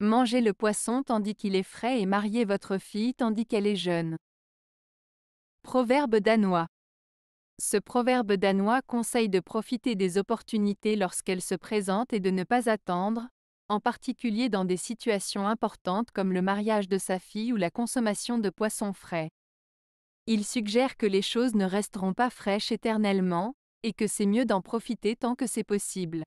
Mangez le poisson tandis qu'il est frais et mariez votre fille tandis qu'elle est jeune. Proverbe danois. Ce proverbe danois conseille de profiter des opportunités lorsqu'elles se présentent et de ne pas attendre, en particulier dans des situations importantes comme le mariage de sa fille ou la consommation de poissons frais. Il suggère que les choses ne resteront pas fraîches éternellement, et que c'est mieux d'en profiter tant que c'est possible.